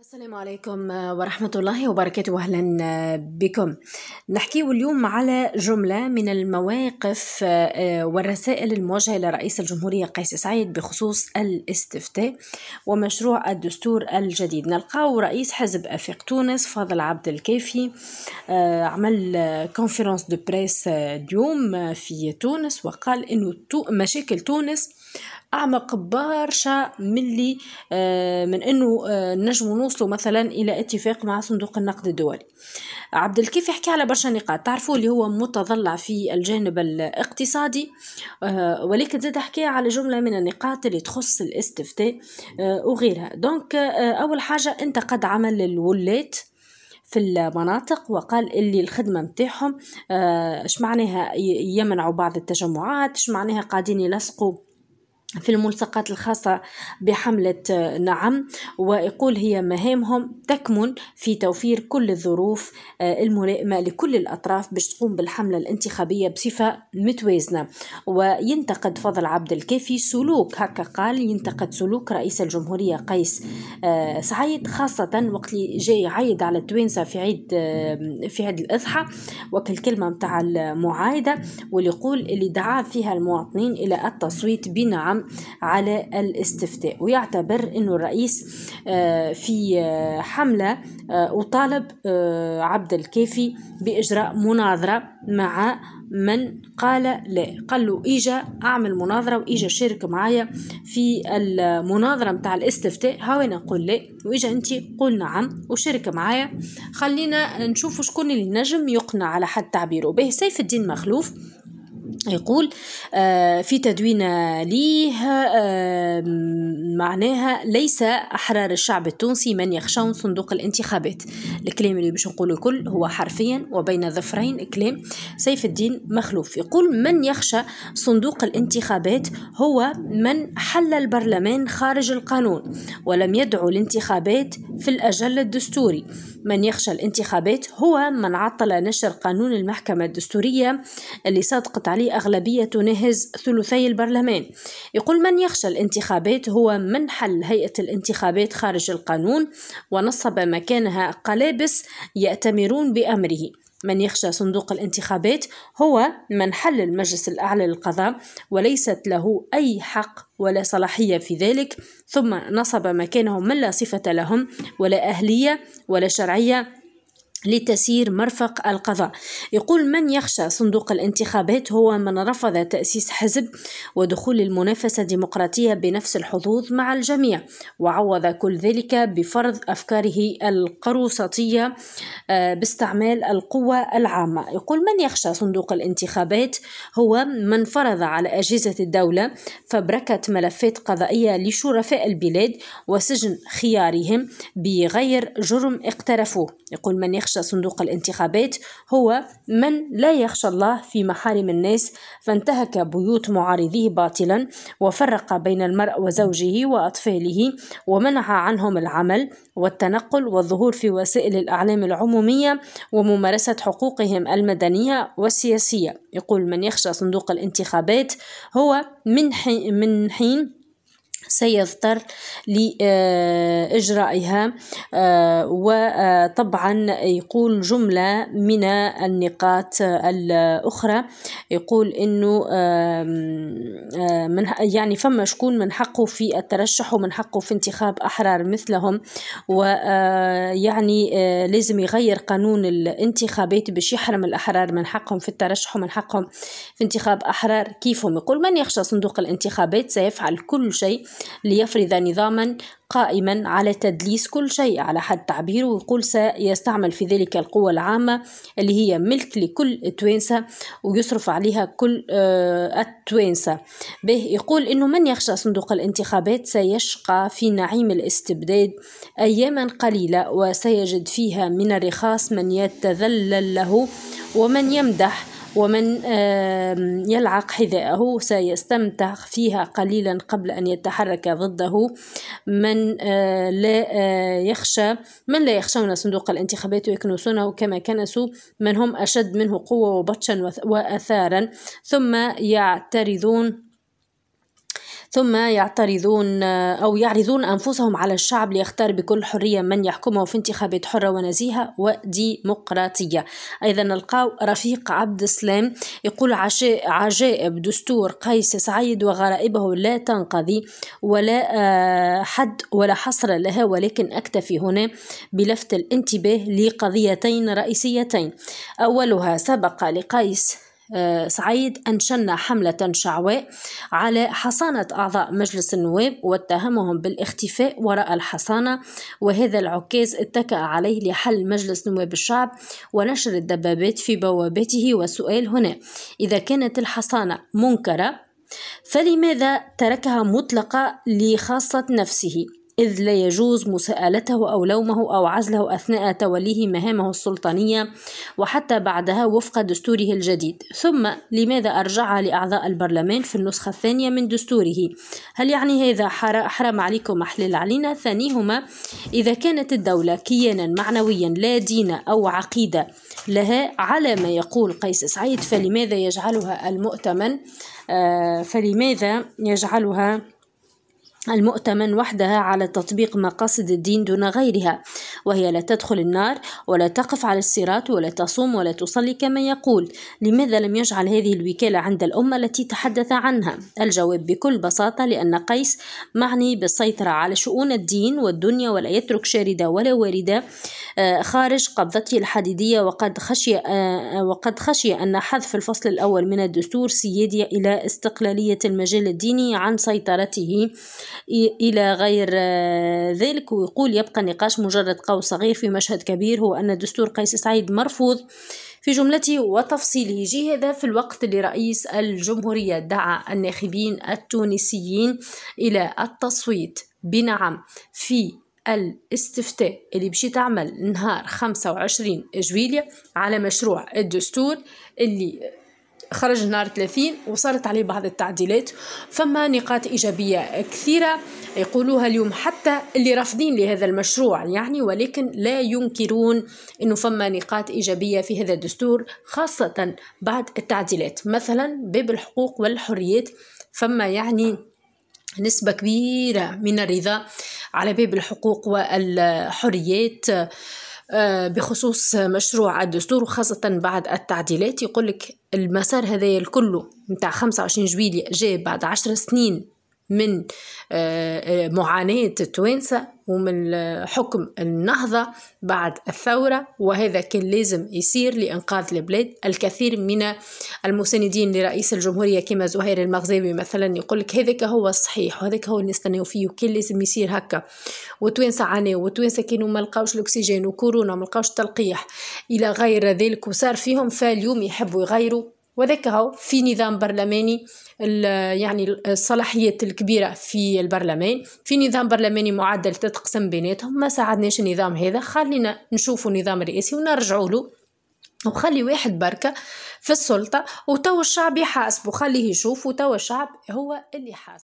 السلام عليكم آه، ورحمة الله وبركاته أهلا آه، بكم نحكي اليوم على جملة من المواقف آه، والرسائل الموجهة لرئيس الجمهورية قيس سعيد بخصوص الاستفتاء ومشروع الدستور الجديد نلقاو رئيس حزب أفق تونس فاضل عبد الكافي عمل كونفرنس دو بريس اليوم في تونس وقال أنه مشاكل تونس اعمق برشا ملي آه، من انه آه، نجمو نوصلوا مثلا الى اتفاق مع صندوق النقد الدولي عبد الكيف يحكي على برشا نقاط تعرفوا اللي هو متضلع في الجانب الاقتصادي آه، ولكن زاد حكي على جمله من النقاط اللي تخص الاستفتاء وغيرها دونك اول حاجه انت قد عمل الولات في المناطق وقال اللي الخدمة متاعهم اش معناها يمنعوا بعض التجمعات اش معناها قاعدين يلصقوا في الملصقات الخاصة بحملة آه، نعم ويقول هي مهامهم تكمن في توفير كل الظروف آه، الملائمة لكل الأطراف باش تقوم بالحملة الانتخابية بصفة متوازنة وينتقد فضل عبد الكافي سلوك هكا قال ينتقد سلوك رئيس الجمهورية قيس آه، سعيد خاصة وقت اللي جاي يعيد على التوانسة في عيد في عيد الأضحى وكل كلمة متاع المعايدة واللي يقول اللي دعا فيها المواطنين إلى التصويت بنعم نعم على الاستفتاء ويعتبر أنه الرئيس آه، في آه، حملة آه، وطالب عبد الكافي بإجراء مناظرة مع من قال لا قال له إيجا اعمل مناظره وإيجا شارك معايا في المناظره متاع الاستفتاء هاو انا نقول لا وإيجا انت قول نعم وشارك معايا خلينا نشوف شكون اللي نجم يقنع على حد تعبيره به سيف الدين مخلوف يقول آه، في تدوينة ليه آه، معناها ليس أحرار الشعب التونسي من يخشون صندوق الانتخابات الكلام اللي باش نقوله كل هو حرفيا وبين ظفرين كلام سيف الدين مخلوف يقول من يخشى صندوق الانتخابات هو من حل البرلمان خارج القانون ولم يدعو الانتخابات في الأجل الدستوري من يخشى الانتخابات هو من عطل نشر قانون المحكمة الدستورية اللي صادقت عليه أغلبية تنهز ثلثي البرلمان يقول من يخشى الانتخابات هو من حل هيئة الانتخابات خارج القانون ونصب مكانها قلابس يأتمرون بأمره من يخشى صندوق الانتخابات هو من حل المجلس الأعلى للقضاء وليست له أي حق ولا صلاحية في ذلك ثم نصب مكانهم من لا صفة لهم ولا أهلية ولا شرعية لتسيير مرفق القضاء يقول من يخشى صندوق الانتخابات هو من رفض تأسيس حزب ودخول المنافسة الديمقراطية بنفس الحظوظ مع الجميع وعوض كل ذلك بفرض أفكاره القروسطية آه، باستعمال القوة العامة يقول من يخشى صندوق الانتخابات هو من فرض على أجهزة الدولة فبركة ملفات قضائية لشرفاء البلاد وسجن خيارهم بغير جرم اقترفوه يقول من يخشى يخشى صندوق الانتخابات هو من لا يخشى الله في محارم الناس فانتهك بيوت معارضيه باطلا وفرق بين المرء وزوجه وأطفاله ومنع عنهم العمل والتنقل والظهور في وسائل الأعلام العمومية وممارسة حقوقهم المدنية والسياسية يقول من يخشى صندوق الانتخابات هو من حين, من حين سيضطر لإجرائها آه، وطبعا يقول جملة من النقاط الأخرى يقول أنه من يعني فما شكون من حقه في الترشح ومن حقه في انتخاب أحرار مثلهم ويعني آه، آه، لازم يغير قانون الانتخابات باش يحرم الأحرار من حقهم في الترشح ومن حقهم في انتخاب أحرار كيفهم يقول من يخشى صندوق الانتخابات سيفعل كل شيء ليفرض نظاما قائما على تدليس كل شيء على حد تعبيره ويقول سيستعمل في ذلك القوة العامة اللي هي ملك لكل توينسا ويصرف عليها كل آه، التوينسا به يقول إنه من يخشى صندوق الانتخابات سيشقى في نعيم الاستبداد أياما قليلة وسيجد فيها من الرخاص من يتذلل له ومن يمدح ومن يلعق حذاءه سيستمتع فيها قليلا قبل أن يتحرك ضده من آه، لا آه، يخشى من لا يخشون صندوق الانتخابات ويكنسونه كما كنسوا من هم أشد منه قوة وبطشا وأثارا ثم يعترضون ثم يعترضون آه، أو يعرضون أنفسهم على الشعب ليختار بكل حرية من يحكمه في انتخابات حرة ونزيهة وديمقراطية أيضا نلقاو رفيق عبد السلام يقول عجائب دستور قيس سعيد وغرائبه لا تنقضي ولا آه، حد ولا حصر لها ولكن أكتفي هنا بلفت الانتباه لقضيتين رئيسيتين أولها سبق لقيس آه، سعيد أنشن حملة شعواء على حصانة أعضاء مجلس النواب واتهمهم بالاختفاء وراء الحصانة وهذا العكاز اتكأ عليه لحل مجلس نواب الشعب ونشر الدبابات في بوابته والسؤال هنا إذا كانت الحصانة منكرة فلماذا تركها مطلقة لخاصة نفسه؟ إذ لا يجوز مساءلته أو لومه أو عزله أثناء توليه مهامه السلطانية وحتى بعدها وفق دستوره الجديد ثم لماذا أرجعها لأعضاء البرلمان في النسخة الثانية من دستوره هل يعني هذا حرام عليكم أحلل علينا ثانيهما إذا كانت الدولة كيانا معنويا لا دين أو عقيدة لها على ما يقول قيس سعيد فلماذا يجعلها المؤتمن آه، فلماذا يجعلها المؤتمن وحدها على تطبيق مقاصد الدين دون غيرها وهي لا تدخل النار ولا تقف على الصراط ولا تصوم ولا تصلي كما يقول لماذا لم يجعل هذه الوكالة عند الأمة التي تحدث عنها الجواب بكل بساطة لأن قيس معني بالسيطرة على شؤون الدين والدنيا ولا يترك شاردة ولا واردة آه، خارج قبضته الحديدية وقد خشي آه، آه، وقد خشي أن حذف الفصل الأول من الدستور سيدي إلى استقلالية المجال الديني عن سيطرته إلى غير آه، ذلك ويقول يبقى النقاش مجرد قوس صغير في مشهد كبير هو أن دستور قيس سعيد مرفوض في جملته وتفصيله جي هذا في الوقت اللي رئيس الجمهورية دعا الناخبين التونسيين إلى التصويت بنعم في الاستفتاء اللي بشي تعمل نهار 25 جويلية على مشروع الدستور اللي خرج نهار 30 وصارت عليه بعض التعديلات فما نقاط إيجابية كثيرة يقولوها اليوم حتى اللي رافضين لهذا المشروع يعني ولكن لا ينكرون أنه فما نقاط إيجابية في هذا الدستور خاصة بعد التعديلات مثلا باب الحقوق والحريات فما يعني نسبة كبيرة من الرضا على باب الحقوق والحريات آه آه، بخصوص مشروع الدستور وخاصة بعد التعديلات يقولك المسار هذا الكل متاع خمسة وعشرين جويلية جاء بعد عشر سنين من آه، آه، معاناة التوانسة ومن حكم النهضة بعد الثورة وهذا كان لازم يصير لإنقاذ البلاد الكثير من المساندين لرئيس الجمهورية كما زهير المغزاوي مثلا يقول لك هذاك هو الصحيح وهذاك هو اللي نستناو فيه وكان لازم يصير هكا وتوانسة عاني وتوانسة كانوا ما لقاوش الأكسجين وكورونا ما لقاوش التلقيح إلى غير ذلك وصار فيهم فاليوم يحبوا يغيروا وذاك هو في نظام برلماني يعني الصلاحيات الكبيرة في البرلمان في نظام برلماني معدل تتقسم بيناتهم ما ساعدناش النظام هذا خلينا نشوف نظام رئاسي ونرجعوا له وخلي واحد بركة في السلطة وتو الشعب يحاسبه خليه يشوف وتو الشعب هو اللي حاسب